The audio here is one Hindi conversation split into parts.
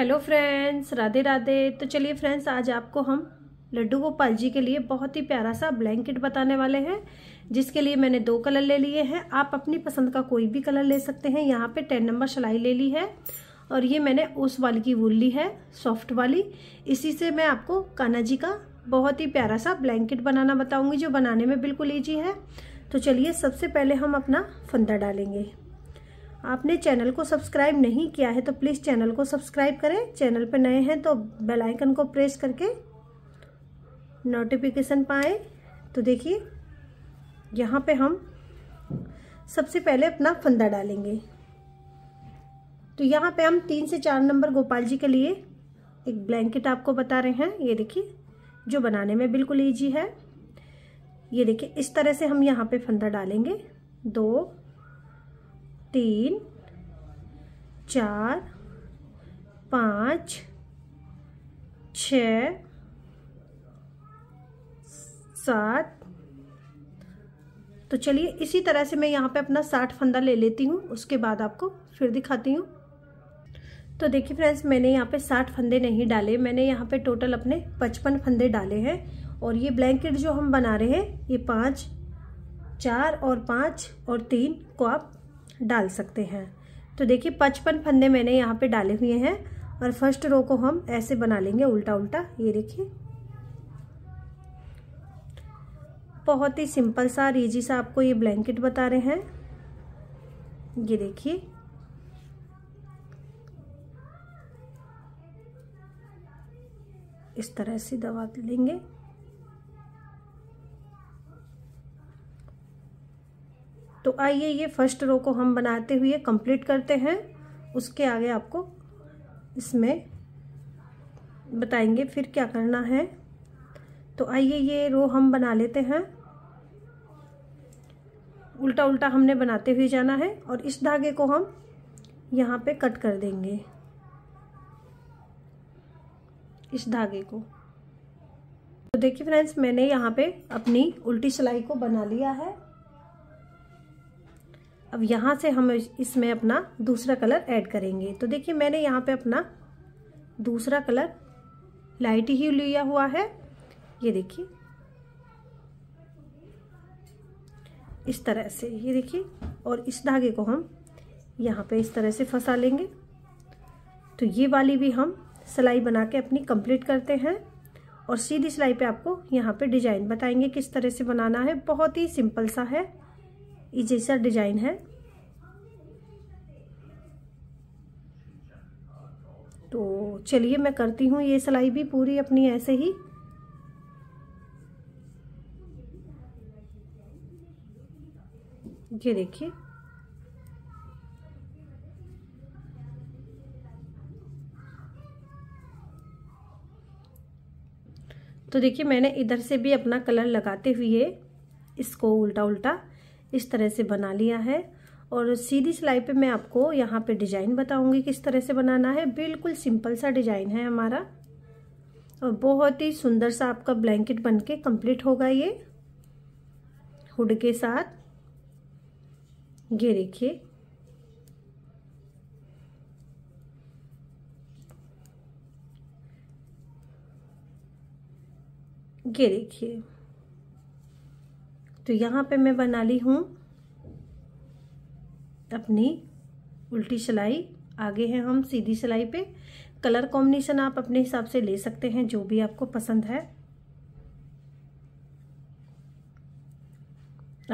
हेलो फ्रेंड्स राधे राधे तो चलिए फ्रेंड्स आज आपको हम लड्डू गोपाल जी के लिए बहुत ही प्यारा सा ब्लैंकेट बताने वाले हैं जिसके लिए मैंने दो कलर ले लिए हैं आप अपनी पसंद का कोई भी कलर ले सकते हैं यहाँ पे टेन नंबर सिलाई ले ली है और ये मैंने उस वाली की वूल ली है सॉफ्ट वाली इसी से मैं आपको काना जी का बहुत ही प्यारा सा ब्लैंकेट बनाना बताऊँगी जो बनाने में बिल्कुल ईजी है तो चलिए सबसे पहले हम अपना फंदा डालेंगे आपने चैनल को सब्सक्राइब नहीं किया है तो प्लीज़ चैनल को सब्सक्राइब करें चैनल पर नए हैं तो बेल आइकन को प्रेस करके नोटिफिकेशन पाएँ तो देखिए यहाँ पे हम सबसे पहले अपना फंदा डालेंगे तो यहाँ पे हम तीन से चार नंबर गोपाल जी के लिए एक ब्लैंकेट आपको बता रहे हैं ये देखिए जो बनाने में बिल्कुल ईजी है ये देखिए इस तरह से हम यहाँ पर फंदा डालेंगे दो तीन चार पाँच छ सात तो चलिए इसी तरह से मैं यहाँ पे अपना साठ फंदा ले लेती हूँ उसके बाद आपको फिर दिखाती हूँ तो देखिए फ्रेंड्स मैंने यहाँ पे साठ फंदे नहीं डाले मैंने यहाँ पे टोटल अपने पचपन फंदे डाले हैं और ये ब्लैंकेट जो हम बना रहे हैं ये पाँच चार और पाँच और तीन को आप डाल सकते हैं तो देखिए पचपन फंदे मैंने यहाँ पे डाले हुए हैं और फर्स्ट रो को हम ऐसे बना लेंगे उल्टा उल्टा ये देखिए बहुत ही सिंपल सा और ईजी सा आपको ये ब्लैंकेट बता रहे हैं ये देखिए इस तरह से दबा लेंगे तो आइए ये फर्स्ट रो को हम बनाते हुए कंप्लीट करते हैं उसके आगे आपको इसमें बताएंगे फिर क्या करना है तो आइए ये रो हम बना लेते हैं उल्टा उल्टा हमने बनाते हुए जाना है और इस धागे को हम यहाँ पे कट कर देंगे इस धागे को तो देखिए फ्रेंड्स मैंने यहाँ पे अपनी उल्टी सिलाई को बना लिया है अब यहाँ से हम इसमें अपना दूसरा कलर ऐड करेंगे तो देखिए मैंने यहाँ पे अपना दूसरा कलर लाइट ही लिया हुआ है ये देखिए इस तरह से ये देखिए और इस धागे को हम यहाँ पे इस तरह से फंसा लेंगे तो ये वाली भी हम सिलाई बना के अपनी कंप्लीट करते हैं और सीधी सिलाई पे आपको यहाँ पे डिजाइन बताएंगे किस तरह से बनाना है बहुत ही सिंपल सा है ये जैसा डिजाइन है तो चलिए मैं करती हूँ ये सिलाई भी पूरी अपनी ऐसे ही ये देखिए तो देखिए मैंने इधर से भी अपना कलर लगाते हुए इसको उल्टा उल्टा इस तरह से बना लिया है और सीधी सिलाई पे मैं आपको यहाँ पे डिजाइन बताऊंगी किस तरह से बनाना है बिल्कुल सिंपल सा डिजाइन है हमारा और बहुत ही सुंदर सा आपका ब्लैंकेट बनके कंप्लीट होगा ये हुड के साथ ये देखिए ये देखिए तो यहाँ पे मैं बना ली हूँ अपनी उल्टी सिलाई आगे हैं हम सीधी सिलाई पे कलर कॉम्बिनेशन आप अपने हिसाब से ले सकते हैं जो भी आपको पसंद है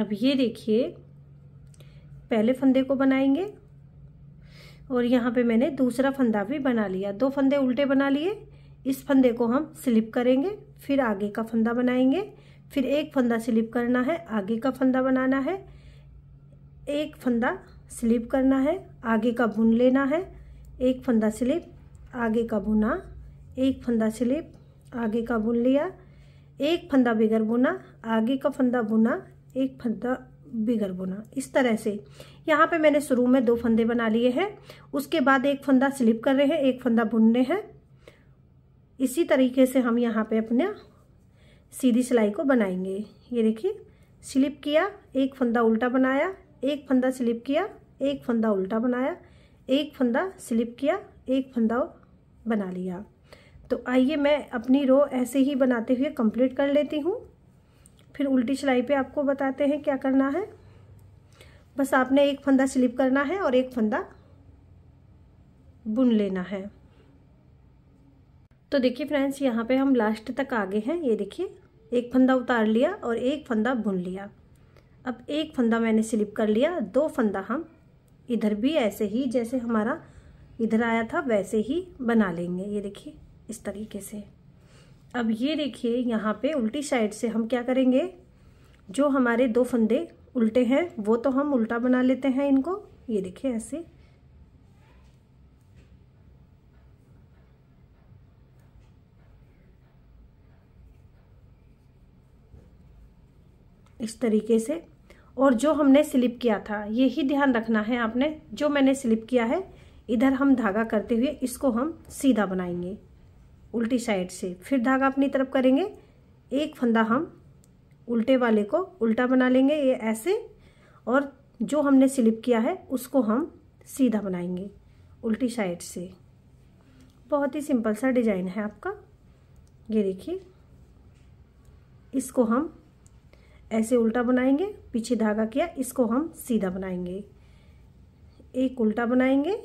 अब ये देखिए पहले फंदे को बनाएंगे और यहाँ पे मैंने दूसरा फंदा भी बना लिया दो फंदे उल्टे बना लिए इस फंदे को हम स्लिप करेंगे फिर आगे का फंदा बनाएंगे फिर एक फंदा स्लिप करना है आगे का फंदा बनाना है एक फंदा स्लिप करना है आगे का बुन लेना है एक फंदा स्लिप आगे का बुना एक फंदा स्लिप आगे का बुन लिया एक फंदा बिगर बुना आगे का फंदा बुना एक फंदा बिगर बुना इस तरह से यहाँ पे मैंने शुरू में दो फंदे बना लिए हैं उसके बाद एक फंदा स्लिप कर रहे हैं एक फंदा बुन रहे हैं इसी तरीके से हम यहाँ पे अपना सीधी सिलाई को बनाएंगे ये देखिए स्लिप किया एक फंदा उल्टा बनाया एक फंदा स्लिप किया एक फंदा उल्टा बनाया एक फंदा स्लिप किया एक फंदा बना लिया तो आइए मैं अपनी रो ऐसे ही बनाते हुए कंप्लीट कर लेती हूँ फिर उल्टी सिलाई पे आपको बताते हैं क्या करना है बस आपने एक फंदा स्लिप करना है और एक फंदा बुन लेना है तो देखिए फ्रेंड्स यहाँ पे हम लास्ट तक आ गए हैं ये देखिए एक फंदा उतार लिया और एक फंदा बुन लिया अब एक फंदा मैंने स्लिप कर लिया दो फंदा हम इधर भी ऐसे ही जैसे हमारा इधर आया था वैसे ही बना लेंगे ये देखिए इस तरीके से अब ये देखिए यहाँ पे उल्टी साइड से हम क्या करेंगे जो हमारे दो फंदे उल्टे हैं वो तो हम उल्टा बना लेते हैं इनको ये देखिए ऐसे इस तरीके से और जो हमने स्लिप किया था यही ध्यान रखना है आपने जो मैंने स्लिप किया है इधर हम धागा करते हुए इसको हम सीधा बनाएंगे उल्टी साइड से फिर धागा अपनी तरफ करेंगे एक फंदा हम उल्टे वाले को उल्टा बना लेंगे ये ऐसे और जो हमने स्लिप किया है उसको हम सीधा बनाएंगे उल्टी साइड से बहुत ही सिंपल सा डिजाइन है आपका ये देखिए इसको हम ऐसे उल्टा बनाएंगे पीछे धागा किया इसको हम सीधा बनाएंगे एक उल्टा बनाएंगे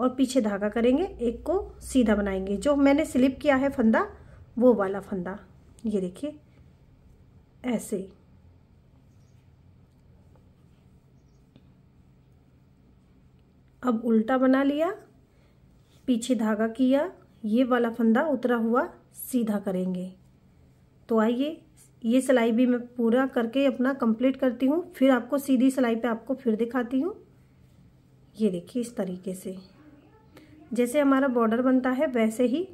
और पीछे धागा करेंगे एक को सीधा बनाएंगे जो मैंने स्लिप किया है फंदा वो वाला फंदा ये देखिए ऐसे अब उल्टा बना लिया पीछे धागा किया ये वाला फंदा उतरा हुआ सीधा करेंगे तो आइए ये सिलाई भी मैं पूरा करके अपना कंप्लीट करती हूँ फिर आपको सीधी सिलाई पे आपको फिर दिखाती हूँ ये देखिए इस तरीके से जैसे हमारा बॉर्डर बनता है वैसे ही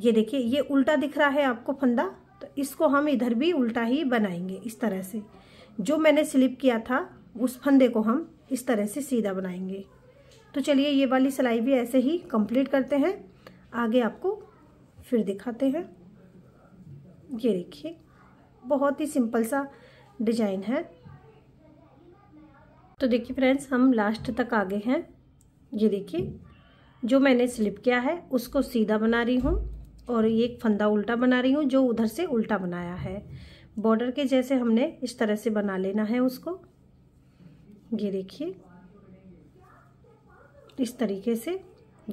ये देखिए ये उल्टा दिख रहा है आपको फंदा तो इसको हम इधर भी उल्टा ही बनाएंगे इस तरह से जो मैंने स्लिप किया था उस फंदे को हम इस तरह से सीधा बनाएंगे तो चलिए ये वाली सिलाई भी ऐसे ही कंप्लीट करते हैं आगे आपको फिर दिखाते हैं ये देखिए बहुत ही सिंपल सा डिजाइन है तो देखिए फ्रेंड्स हम लास्ट तक आ गए हैं ये देखिए जो मैंने स्लिप किया है उसको सीधा बना रही हूँ और ये एक फंदा उल्टा बना रही हूँ जो उधर से उल्टा बनाया है बॉर्डर के जैसे हमने इस तरह से बना लेना है उसको ये देखिए इस तरीके से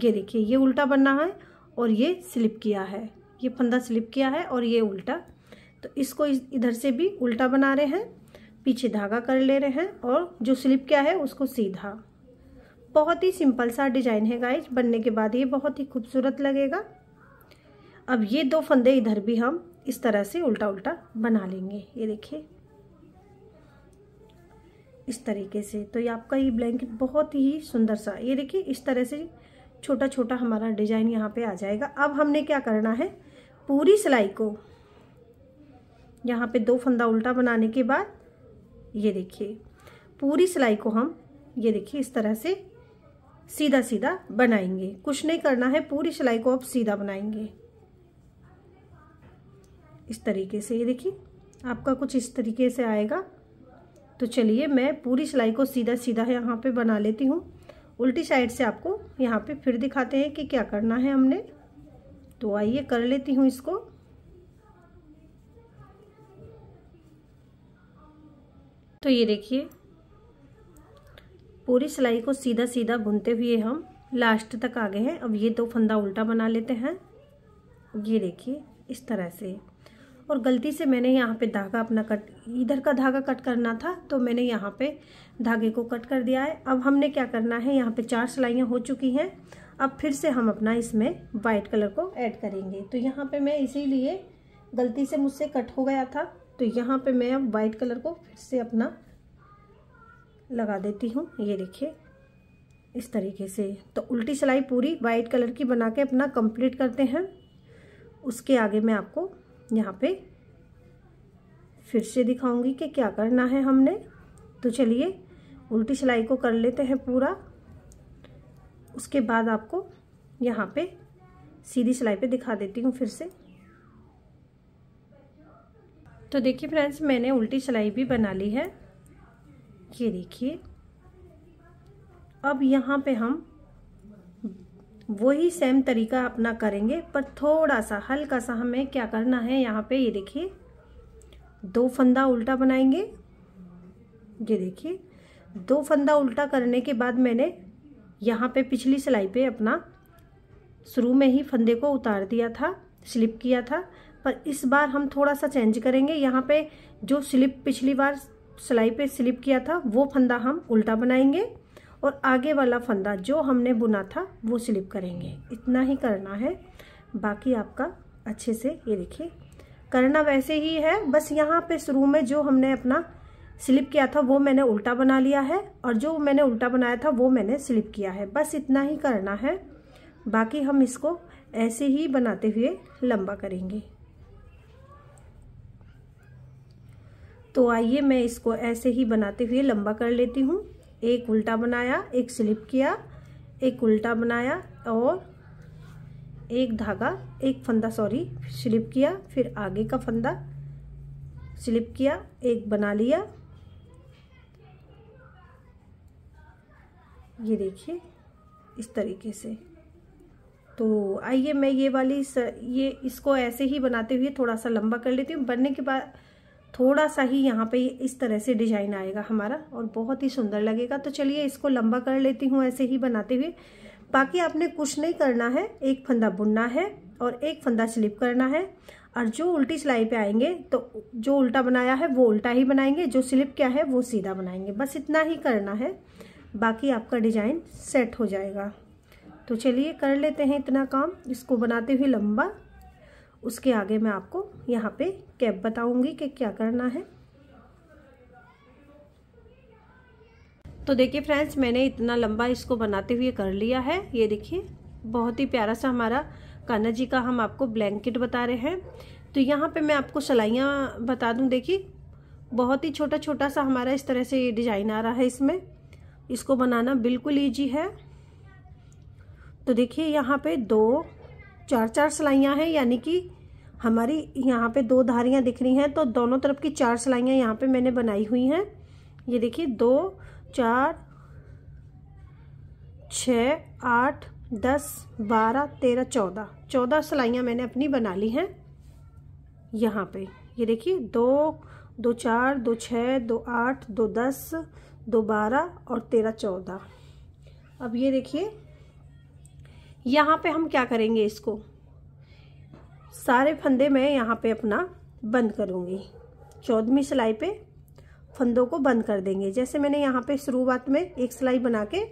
ये देखिए ये उल्टा बनना है और ये स्लिप किया है ये फंदा स्लिप किया है और ये उल्टा तो इसको इधर से भी उल्टा बना रहे हैं पीछे धागा कर ले रहे हैं और जो स्लिप क्या है उसको सीधा बहुत ही सिंपल सा डिजाइन है गाइज बनने के बाद ये बहुत ही खूबसूरत लगेगा अब ये दो फंदे इधर भी हम इस तरह से उल्टा उल्टा बना लेंगे ये देखिए इस तरीके से तो ये आपका ये ब्लैंकेट बहुत ही सुंदर सा ये देखिए इस तरह से छोटा छोटा हमारा डिजाइन यहाँ पे आ जाएगा अब हमने क्या करना है पूरी सिलाई को यहाँ पे दो फंदा उल्टा बनाने के बाद ये देखिए पूरी सिलाई को हम ये देखिए इस तरह से सीधा सीधा बनाएंगे कुछ नहीं करना है पूरी सिलाई को आप सीधा बनाएंगे इस तरीके से ये देखिए आपका कुछ इस तरीके से आएगा तो चलिए मैं पूरी सिलाई को सीधा सीधा यहाँ पे बना लेती हूँ उल्टी साइड से आपको यहाँ पे फिर दिखाते हैं कि क्या करना है हमने तो आइए कर लेती हूँ इसको तो ये देखिए पूरी सिलाई को सीधा सीधा बुनते हुए हम लास्ट तक आ गए हैं अब ये दो तो फंदा उल्टा बना लेते हैं ये देखिए इस तरह से और गलती से मैंने यहाँ पे धागा अपना कट इधर का धागा कट करना था तो मैंने यहाँ पे धागे को कट कर दिया है अब हमने क्या करना है यहाँ पे चार सिलाइयाँ हो चुकी हैं अब फिर से हम अपना इसमें वाइट कलर को ऐड करेंगे तो यहाँ पे मैं इसीलिए गलती से मुझसे कट हो गया था तो यहाँ पे मैं अब वाइट कलर को फिर से अपना लगा देती हूँ ये देखिए इस तरीके से तो उल्टी सिलाई पूरी वाइट कलर की बना के अपना कंप्लीट करते हैं उसके आगे मैं आपको यहाँ पे फिर से दिखाऊंगी कि क्या करना है हमने तो चलिए उल्टी सिलाई को कर लेते हैं पूरा उसके बाद आपको यहाँ पे सीधी सिलाई पे दिखा देती हूँ फिर से तो देखिए फ्रेंड्स मैंने उल्टी सिलाई भी बना ली है ये देखिए अब यहाँ पे हम वही सेम तरीका अपना करेंगे पर थोड़ा सा हल्का सा हमें क्या करना है यहाँ पे ये देखिए दो फंदा उल्टा बनाएंगे ये देखिए दो फंदा उल्टा करने के बाद मैंने यहाँ पे पिछली सिलाई पे अपना शुरू में ही फंदे को उतार दिया था स्लिप किया था पर इस बार हम थोड़ा सा चेंज करेंगे यहाँ पे जो स्लिप पिछली बार सिलाई पे स्लिप किया था वो फंदा हम उल्टा बनाएंगे और आगे वाला फंदा जो हमने बुना था वो स्लिप करेंगे इतना ही करना है बाकी आपका अच्छे से ये देखिए करना वैसे ही है बस यहाँ पे शुरू में जो हमने अपना स्लिप किया था वो मैंने उल्टा बना लिया है और जो मैंने उल्टा बनाया था वो मैंने स्लिप किया है बस इतना ही करना है बाकी हम इसको ऐसे ही बनाते हुए लंबा करेंगे तो आइए मैं इसको ऐसे ही बनाते हुए लंबा कर लेती हूँ एक उल्टा बनाया एक स्लिप किया एक उल्टा बनाया और एक धागा एक फंदा सॉरी स्लिप किया फिर आगे का फंदा स्लिप किया एक बना लिया ये देखिए इस तरीके से तो आइए मैं ये वाली स, ये इसको ऐसे ही बनाते हुए थोड़ा सा लंबा कर लेती हूँ बनने के बाद थोड़ा सा ही यहाँ पे इस तरह से डिजाइन आएगा हमारा और बहुत ही सुंदर लगेगा तो चलिए इसको लंबा कर लेती हूँ ऐसे ही बनाते हुए बाकी आपने कुछ नहीं करना है एक फंदा बुनना है और एक फंदा स्लिप करना है और जो उल्टी सिलाई पे आएंगे तो जो उल्टा बनाया है वो उल्टा ही बनाएंगे जो स्लिप क्या है वो सीधा बनाएंगे बस इतना ही करना है बाकी आपका डिजाइन सेट हो जाएगा तो चलिए कर लेते हैं इतना काम इसको बनाते हुए लंबा उसके आगे मैं आपको यहाँ पे कैप बताऊँगी कि क्या करना है तो देखिए फ्रेंड्स मैंने इतना लंबा इसको बनाते हुए कर लिया है ये देखिए बहुत ही प्यारा सा हमारा कान्हा जी का हम आपको ब्लैंकेट बता रहे हैं तो यहाँ पे मैं आपको सलाइयाँ बता दूँ देखिए बहुत ही छोटा छोटा सा हमारा इस तरह से डिजाइन आ रहा है इसमें इसको बनाना बिल्कुल ईजी है तो देखिए यहाँ पे दो चार चार सिलाइयाँ हैं यानी कि हमारी यहाँ पे दो धारियाँ दिख रही हैं तो दोनों तरफ की चार सिलाइयाँ यहाँ पे मैंने बनाई हुई हैं ये देखिए दो चार छ आठ दस बारह तेरह चौदह चौदह सिलाइयाँ मैंने अपनी बना ली हैं यहाँ पे ये देखिए दो दो चार दो छ दो आठ दो दस दो बारह और तेरह चौदह अब ये देखिए यहाँ पे हम क्या करेंगे इसको सारे फंदे मैं यहाँ पे अपना बंद करूँगी चौदहवीं सिलाई पे फंदों को बंद कर देंगे जैसे मैंने यहाँ पे शुरुआत में एक सिलाई बना के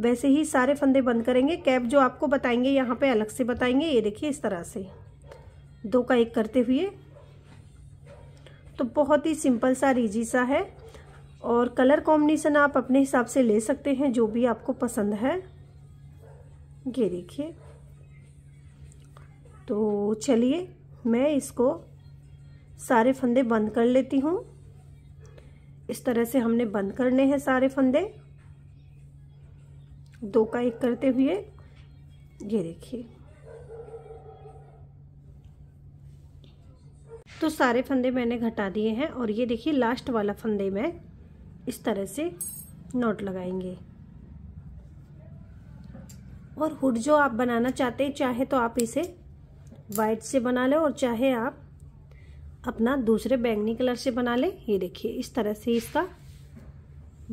वैसे ही सारे फंदे बंद करेंगे कैप जो आपको बताएंगे यहाँ पे अलग से बताएंगे ये देखिए इस तरह से दो का एक करते हुए तो बहुत ही सिंपल सा रीजी सा है और कलर कॉम्बिनेशन आप अपने हिसाब से ले सकते हैं जो भी आपको पसंद है ये देखिए तो चलिए मैं इसको सारे फंदे बंद कर लेती हूँ इस तरह से हमने बंद करने हैं सारे फंदे दो का एक करते हुए ये देखिए तो सारे फंदे मैंने घटा दिए हैं और ये देखिए लास्ट वाला फंदे में इस तरह से नोट लगाएंगे और हुड जो आप बनाना चाहते हैं चाहे तो आप इसे वाइट से बना लें और चाहे आप अपना दूसरे बैंगनी कलर से बना लें ये देखिए इस तरह से इसका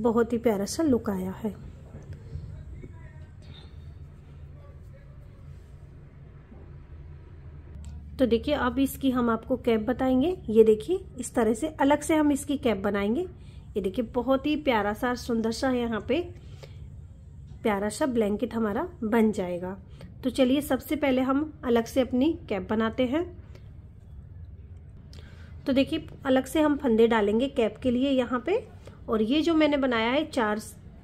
बहुत ही प्यारा सा लुक आया है तो देखिए अब इसकी हम आपको कैप बताएंगे ये देखिए इस तरह से अलग से हम इसकी कैप बनाएंगे ये देखिए बहुत ही प्यारा सा सुंदर सा यहाँ पे प्यारा सा ब्लैंकेट हमारा बन जाएगा तो चलिए सबसे पहले हम अलग से अपनी कैप बनाते हैं तो देखिए अलग से हम फंदे डालेंगे कैप के लिए यहाँ पे और ये जो मैंने बनाया है चार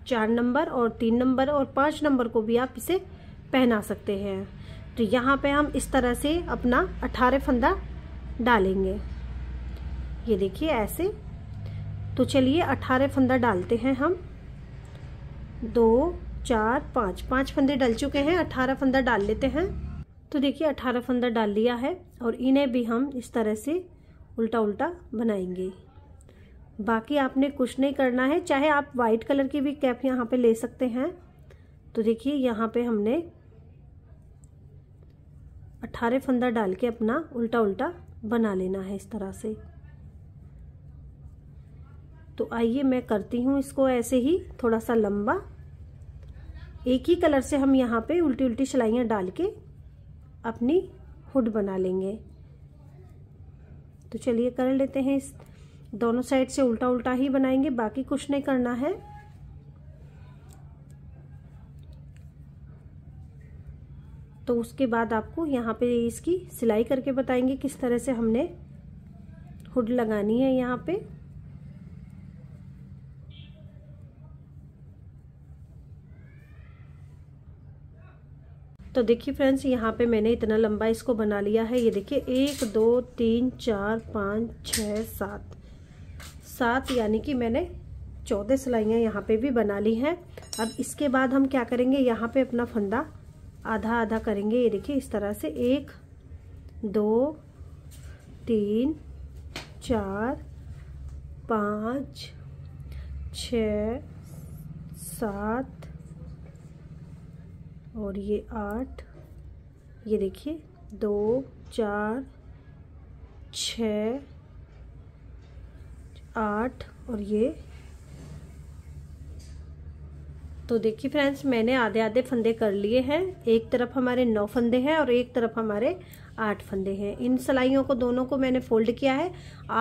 चार नंबर और तीन नंबर और पाँच नंबर को भी आप इसे पहना सकते हैं तो यहाँ पे हम इस तरह से अपना अठारह फंदा डालेंगे ये देखिए ऐसे तो चलिए अठारह फंदा डालते हैं हम दो चार पाँच पाँच फंदे डल चुके हैं अठारह फंदा डाल लेते हैं तो देखिए अठारह फंदा डाल लिया है और इन्हें भी हम इस तरह से उल्टा उल्टा बनाएंगे बाकी आपने कुछ नहीं करना है चाहे आप वाइट कलर की भी कैप यहाँ पे ले सकते हैं तो देखिए यहाँ पे हमने अट्ठारह फंदा डाल के अपना उल्टा उल्टा बना लेना है इस तरह से तो आइए मैं करती हूँ इसको ऐसे ही थोड़ा सा लंबा एक ही कलर से हम यहाँ पे उल्टी उल्टी सिलाइयाँ डाल के अपनी हुड बना लेंगे तो चलिए कर लेते हैं इस दोनों साइड से उल्टा उल्टा ही बनाएंगे बाकी कुछ नहीं करना है तो उसके बाद आपको यहाँ पे इसकी सिलाई करके बताएंगे किस तरह से हमने हुड लगानी है यहाँ पे तो देखिए फ्रेंड्स यहाँ पे मैंने इतना लंबा इसको बना लिया है ये देखिए एक दो तीन चार पाँच छ सात सात यानी कि मैंने चौदह सिलाइयाँ यहाँ पे भी बना ली हैं अब इसके बाद हम क्या करेंगे यहाँ पे अपना फंदा आधा आधा करेंगे ये देखिए इस तरह से एक दो तीन चार पाँच छ सात और ये आठ ये देखिए दो चार छ आठ और ये तो देखिए फ्रेंड्स मैंने आधे आधे फंदे कर लिए हैं एक तरफ हमारे नौ फंदे हैं और एक तरफ हमारे आठ फंदे हैं इन सिलाइयों को दोनों को मैंने फोल्ड किया है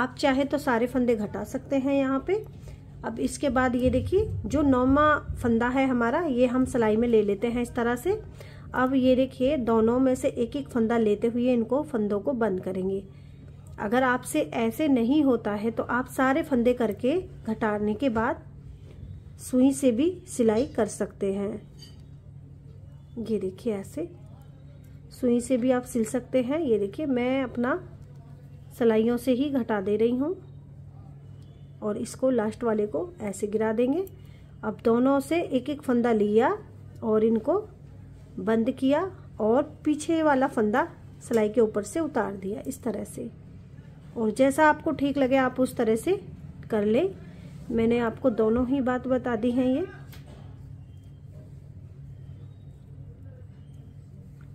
आप चाहे तो सारे फंदे घटा सकते हैं यहाँ पे अब इसके बाद ये देखिए जो नौमा फंदा है हमारा ये हम सिलाई में ले लेते हैं इस तरह से अब ये देखिए दोनों में से एक एक फंदा लेते हुए इनको फंदों को बंद करेंगे अगर आपसे ऐसे नहीं होता है तो आप सारे फंदे करके घटाने के बाद सुई से भी सिलाई कर सकते हैं ये देखिए ऐसे सुई से भी आप सिल सकते हैं ये देखिए मैं अपना सिलाइयों से ही घटा दे रही हूँ और इसको लास्ट वाले को ऐसे गिरा देंगे अब दोनों से एक एक फंदा लिया और इनको बंद किया और पीछे वाला फंदा सिलाई के ऊपर से उतार दिया इस तरह से और जैसा आपको ठीक लगे आप उस तरह से कर लें मैंने आपको दोनों ही बात बता दी है ये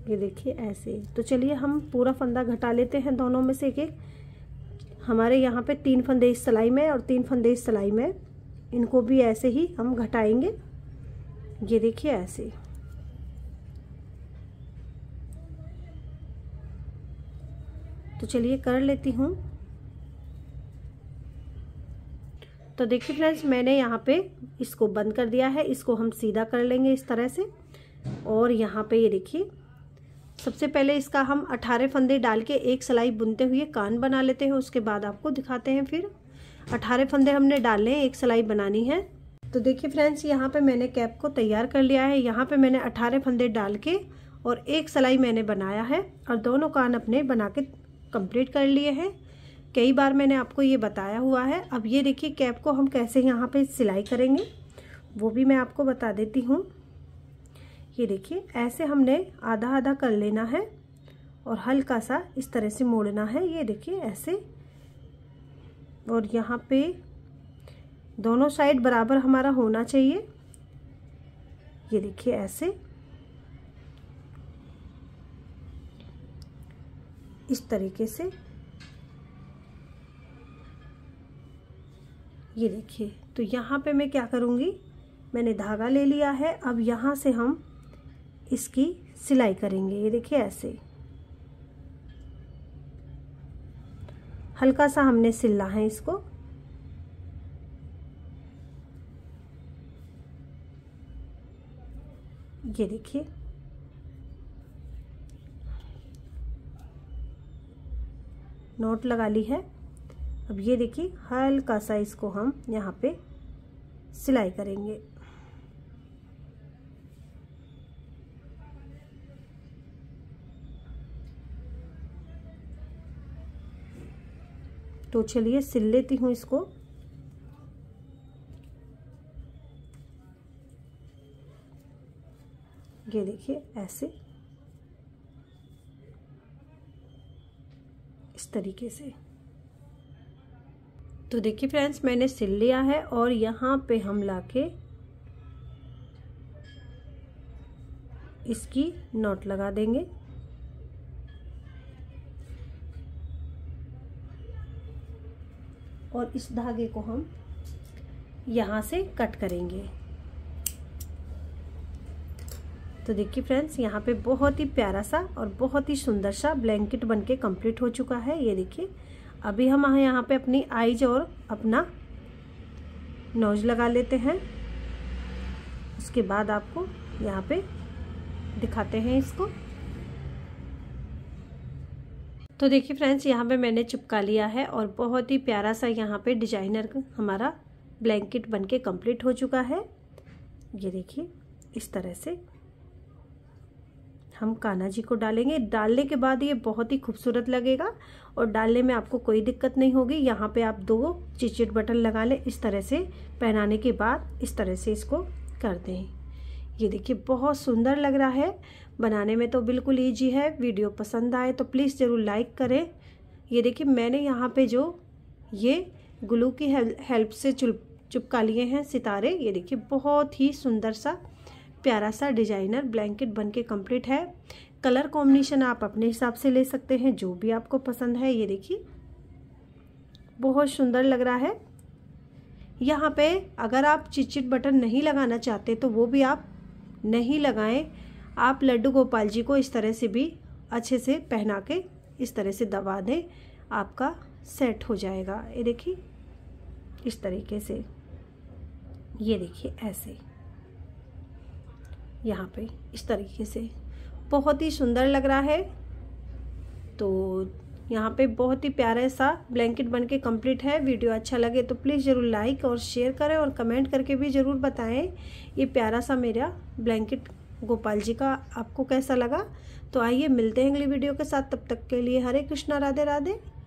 ये देखिए ऐसे तो चलिए हम पूरा फंदा घटा लेते हैं दोनों में से एक एक हमारे यहाँ पे तीन इस सिलाई में और तीन इस सिलाई में इनको भी ऐसे ही हम घटाएंगे ये देखिए ऐसे तो चलिए कर लेती हूँ तो देखिए फ्रेंड्स मैंने यहाँ पे इसको बंद कर दिया है इसको हम सीधा कर लेंगे इस तरह से और यहाँ पे ये देखिए सबसे पहले इसका हम अठारह फंदे डाल के एक सिलाई बुनते हुए कान बना लेते हैं उसके बाद आपको दिखाते हैं फिर अठारह फंदे हमने डालने हैं एक सिलाई बनानी है तो देखिए फ्रेंड्स यहाँ पे मैंने कैप को तैयार कर लिया है यहाँ पे मैंने अठारह फंदे डाल के और एक सिलाई मैंने बनाया है और दोनों कान अपने बना के कंप्लीट कर लिए हैं कई बार मैंने आपको ये बताया हुआ है अब ये देखिए कैप को हम कैसे यहाँ पर सिलाई करेंगे वो भी मैं आपको बता देती हूँ ये देखिए ऐसे हमने आधा आधा कर लेना है और हल्का सा इस तरह से मोड़ना है ये देखिए ऐसे और यहाँ पे दोनों साइड बराबर हमारा होना चाहिए ये देखिए ऐसे इस तरीके से ये देखिए तो यहाँ पे मैं क्या करूँगी मैंने धागा ले लिया है अब यहाँ से हम इसकी सिलाई करेंगे ये देखिए ऐसे हल्का सा हमने सिलना है इसको ये देखिए नोट लगा ली है अब ये देखिए हल्का सा इसको हम यहाँ पे सिलाई करेंगे तो चलिए सिल लेती हूँ इसको ये देखिए ऐसे इस तरीके से तो देखिए फ्रेंड्स मैंने सिल लिया है और यहाँ पे हम लाके इसकी नॉट लगा देंगे और इस धागे को हम यहाँ से कट करेंगे तो देखिए फ्रेंड्स यहाँ पे बहुत ही प्यारा सा और बहुत ही सुंदर सा ब्लैंकेट बनके कंप्लीट हो चुका है ये देखिए अभी हम यहाँ पे अपनी आइज और अपना नोज लगा लेते हैं उसके बाद आपको यहाँ पे दिखाते हैं इसको तो देखिए फ्रेंड्स यहाँ पे मैंने चिपका लिया है और बहुत ही प्यारा सा यहाँ पे डिजाइनर हमारा ब्लैंकेट बनके कंप्लीट हो चुका है ये देखिए इस तरह से हम कान्हा जी को डालेंगे डालने के बाद ये बहुत ही खूबसूरत लगेगा और डालने में आपको कोई दिक्कत नहीं होगी यहाँ पे आप दो चिचिट बटन लगा लें इस तरह से पहनाने के बाद इस तरह से इसको कर दें ये देखिए बहुत सुंदर लग रहा है बनाने में तो बिल्कुल ईजी है वीडियो पसंद आए तो प्लीज़ ज़रूर लाइक करें ये देखिए मैंने यहाँ पे जो ये ग्लू की हेल्प से चुप चुपका लिए हैं सितारे ये देखिए बहुत ही सुंदर सा प्यारा सा डिजाइनर ब्लैंकेट बन के कम्प्लीट है कलर कॉम्बिनेशन आप अपने हिसाब से ले सकते हैं जो भी आपको पसंद है ये देखिए बहुत सुंदर लग रहा है यहाँ पे अगर आप चिट बटन नहीं लगाना चाहते तो वो भी आप नहीं लगाएं आप लड्डू गोपाल जी को इस तरह से भी अच्छे से पहना के इस तरह से दबा दें आपका सेट हो जाएगा ये देखिए इस तरीके से ये देखिए ऐसे यहाँ पे इस तरीके से बहुत ही सुंदर लग रहा है तो यहाँ पे बहुत ही प्यारा सा ब्लैंकेट बन के कम्प्लीट है वीडियो अच्छा लगे तो प्लीज़ ज़रूर लाइक और शेयर करें और कमेंट करके भी ज़रूर बताएं ये प्यारा सा मेरा ब्लैंकेट गोपाल जी का आपको कैसा लगा तो आइए मिलते हैं अगली वीडियो के साथ तब तक के लिए हरे कृष्णा राधे राधे